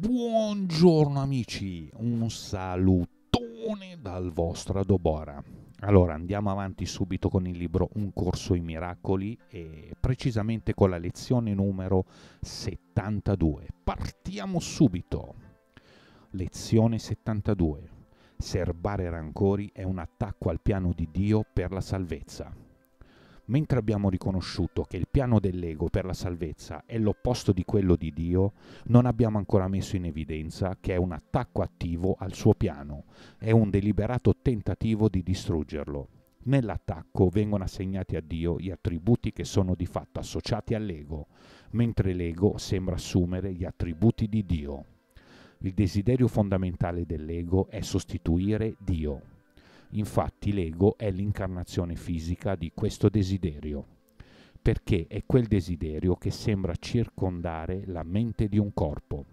Buongiorno amici, un salutone dal vostro Adobora. Allora andiamo avanti subito con il libro Un corso in miracoli e precisamente con la lezione numero 72. Partiamo subito. Lezione 72. Serbare rancori è un attacco al piano di Dio per la salvezza. Mentre abbiamo riconosciuto che il piano dell'ego per la salvezza è l'opposto di quello di Dio, non abbiamo ancora messo in evidenza che è un attacco attivo al suo piano, è un deliberato tentativo di distruggerlo. Nell'attacco vengono assegnati a Dio gli attributi che sono di fatto associati all'ego, mentre l'ego sembra assumere gli attributi di Dio. Il desiderio fondamentale dell'ego è sostituire Dio. Infatti l'ego è l'incarnazione fisica di questo desiderio, perché è quel desiderio che sembra circondare la mente di un corpo,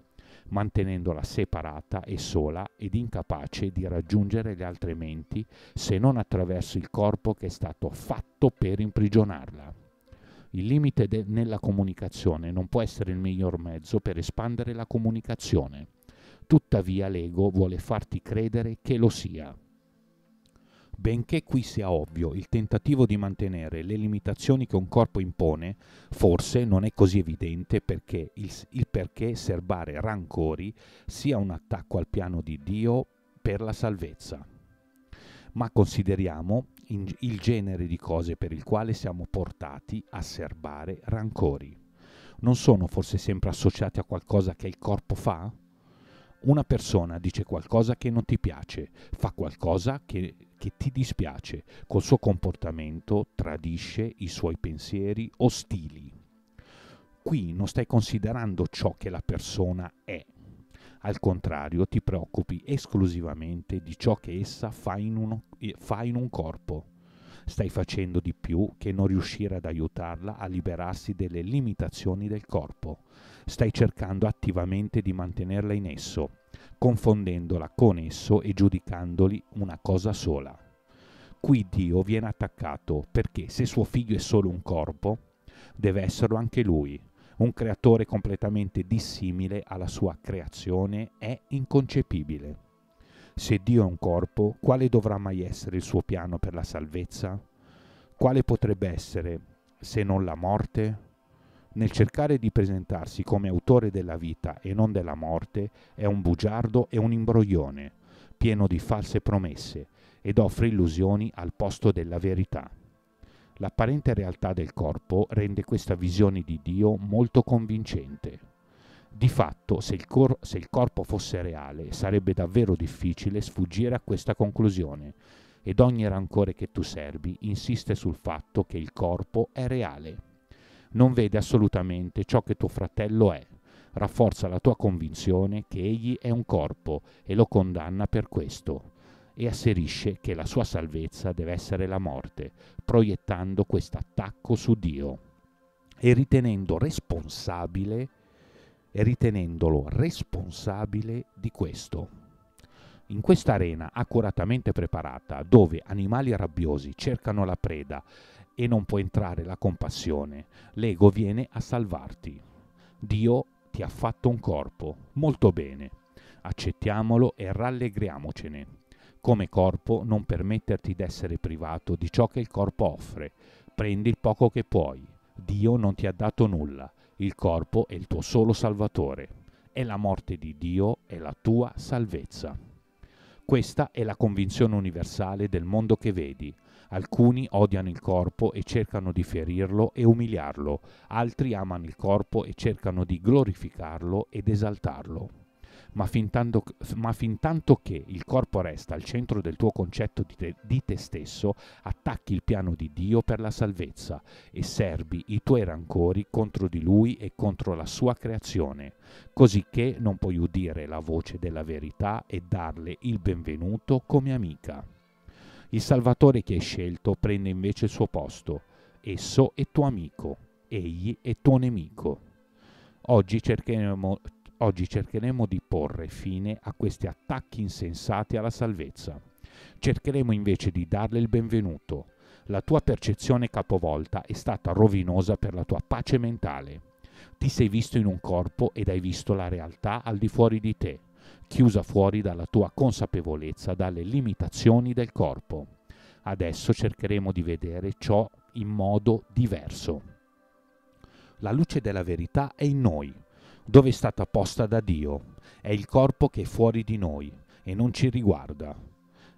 mantenendola separata e sola ed incapace di raggiungere le altre menti se non attraverso il corpo che è stato fatto per imprigionarla. Il limite de- nella comunicazione non può essere il miglior mezzo per espandere la comunicazione. Tuttavia l'ego vuole farti credere che lo sia. Benché qui sia ovvio il tentativo di mantenere le limitazioni che un corpo impone, forse non è così evidente perché il, il perché serbare rancori sia un attacco al piano di Dio per la salvezza. Ma consideriamo il genere di cose per il quale siamo portati a serbare rancori. Non sono forse sempre associati a qualcosa che il corpo fa? Una persona dice qualcosa che non ti piace, fa qualcosa che che ti dispiace, col suo comportamento tradisce i suoi pensieri ostili. Qui non stai considerando ciò che la persona è. Al contrario, ti preoccupi esclusivamente di ciò che essa fa in, uno, eh, fa in un corpo stai facendo di più che non riuscire ad aiutarla a liberarsi delle limitazioni del corpo. Stai cercando attivamente di mantenerla in esso, confondendola con esso e giudicandoli una cosa sola. Qui Dio viene attaccato perché se suo figlio è solo un corpo, deve esserlo anche lui. Un creatore completamente dissimile alla sua creazione è inconcepibile. Se Dio è un corpo, quale dovrà mai essere il suo piano per la salvezza? Quale potrebbe essere, se non la morte? Nel cercare di presentarsi come autore della vita e non della morte, è un bugiardo e un imbroglione, pieno di false promesse, ed offre illusioni al posto della verità. L'apparente realtà del corpo rende questa visione di Dio molto convincente. Di fatto, se il, cor- se il corpo fosse reale, sarebbe davvero difficile sfuggire a questa conclusione, ed ogni rancore che tu serbi insiste sul fatto che il corpo è reale. Non vede assolutamente ciò che tuo fratello è, rafforza la tua convinzione che egli è un corpo e lo condanna per questo, e asserisce che la sua salvezza deve essere la morte, proiettando questo attacco su Dio e ritenendo responsabile ritenendolo responsabile di questo. In questa arena accuratamente preparata, dove animali rabbiosi cercano la preda e non può entrare la compassione, l'ego viene a salvarti. Dio ti ha fatto un corpo, molto bene. Accettiamolo e rallegriamocene. Come corpo non permetterti d'essere privato di ciò che il corpo offre. Prendi il poco che puoi. Dio non ti ha dato nulla. Il corpo è il tuo solo salvatore e la morte di Dio è la tua salvezza. Questa è la convinzione universale del mondo che vedi. Alcuni odiano il corpo e cercano di ferirlo e umiliarlo, altri amano il corpo e cercano di glorificarlo ed esaltarlo ma fin, tanto, ma fin, tanto, che il corpo resta al centro del tuo concetto di te, di te stesso, attacchi il piano di Dio per la salvezza e serbi i tuoi rancori contro di Lui e contro la sua creazione, così non puoi udire la voce della verità e darle il benvenuto come amica. Il Salvatore che hai scelto prende invece il suo posto. Esso è tuo amico, egli è tuo nemico. Oggi cercheremo, Oggi cercheremo di porre fine a questi attacchi insensati alla salvezza. Cercheremo invece di darle il benvenuto. La tua percezione capovolta è stata rovinosa per la tua pace mentale. Ti sei visto in un corpo ed hai visto la realtà al di fuori di te, chiusa fuori dalla tua consapevolezza, dalle limitazioni del corpo. Adesso cercheremo di vedere ciò in modo diverso. La luce della verità è in noi, dove è stata posta da Dio. È il corpo che è fuori di noi e non ci riguarda.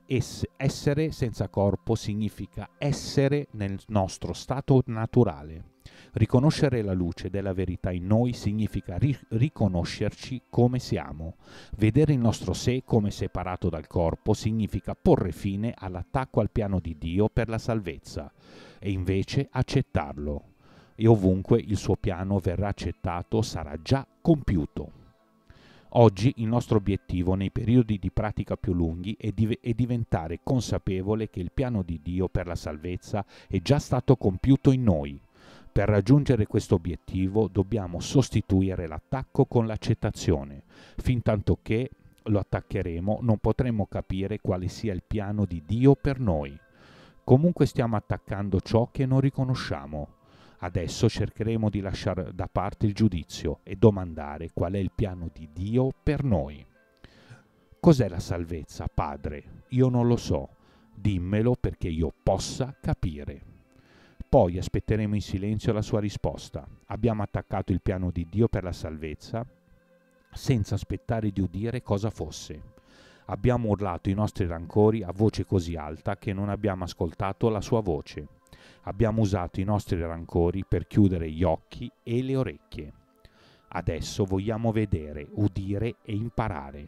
Ess- essere senza corpo significa essere nel nostro stato naturale. Riconoscere la luce della verità in noi significa ri- riconoscerci come siamo. Vedere il nostro sé come separato dal corpo significa porre fine all'attacco al piano di Dio per la salvezza e invece accettarlo e ovunque il suo piano verrà accettato sarà già compiuto. Oggi il nostro obiettivo nei periodi di pratica più lunghi è, div- è, diventare consapevole che il piano di Dio per la salvezza è già stato compiuto in noi. Per raggiungere questo obiettivo dobbiamo sostituire l'attacco con l'accettazione. Fin tanto che lo attaccheremo non potremo capire quale sia il piano di Dio per noi. Comunque stiamo attaccando ciò che non riconosciamo. Adesso cercheremo di lasciare da parte il giudizio e domandare qual è il piano di Dio per noi. Cos'è la salvezza, Padre? Io non lo so. Dimmelo perché io possa capire. Poi aspetteremo in silenzio la sua risposta. Abbiamo attaccato il piano di Dio per la salvezza senza aspettare di udire cosa fosse. Abbiamo urlato i nostri rancori a voce così alta che non abbiamo ascoltato la sua voce. Abbiamo usato i nostri rancori per chiudere gli occhi e le orecchie. Adesso vogliamo vedere, udire e imparare.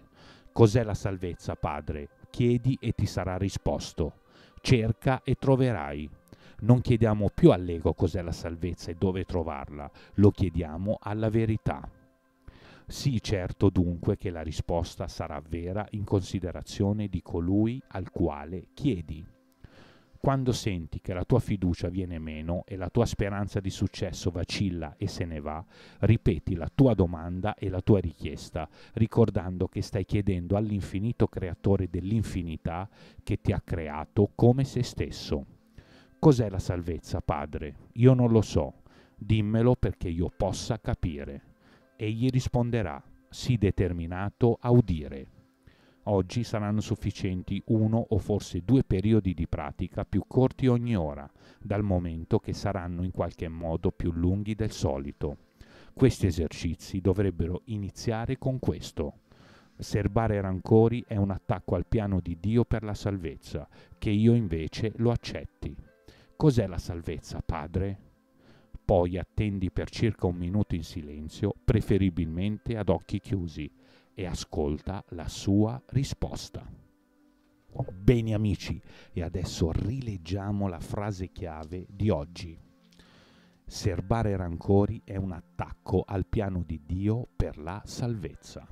Cos'è la salvezza, Padre? Chiedi e ti sarà risposto. Cerca e troverai. Non chiediamo più all'ego cos'è la salvezza e dove trovarla, lo chiediamo alla verità. Sì certo dunque che la risposta sarà vera in considerazione di colui al quale chiedi. Quando senti che la tua fiducia viene meno e la tua speranza di successo vacilla e se ne va, ripeti la tua domanda e la tua richiesta, ricordando che stai chiedendo all'infinito creatore dell'infinità che ti ha creato come se stesso. Cos'è la salvezza, Padre? Io non lo so. Dimmelo perché io possa capire. Egli risponderà, sii determinato a udire. Oggi saranno sufficienti uno o forse due periodi di pratica più corti ogni ora, dal momento che saranno in qualche modo più lunghi del solito. Questi esercizi dovrebbero iniziare con questo. Serbare rancori è un attacco al piano di Dio per la salvezza, che io invece lo accetti. Cos'è la salvezza, Padre? Poi attendi per circa un minuto in silenzio, preferibilmente ad occhi chiusi, e ascolta la sua risposta. Bene amici, e adesso rileggiamo la frase chiave di oggi. Serbare rancori è un attacco al piano di Dio per la salvezza.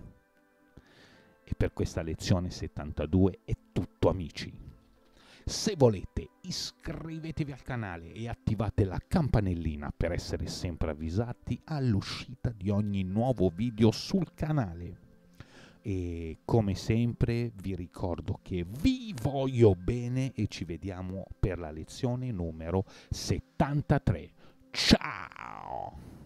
E per questa lezione 72 è tutto amici. Se volete iscrivetevi al canale e attivate la campanellina per essere sempre avvisati all'uscita di ogni nuovo video sul canale e come sempre vi ricordo che vi voglio bene e ci vediamo per la lezione numero 73. Ciao!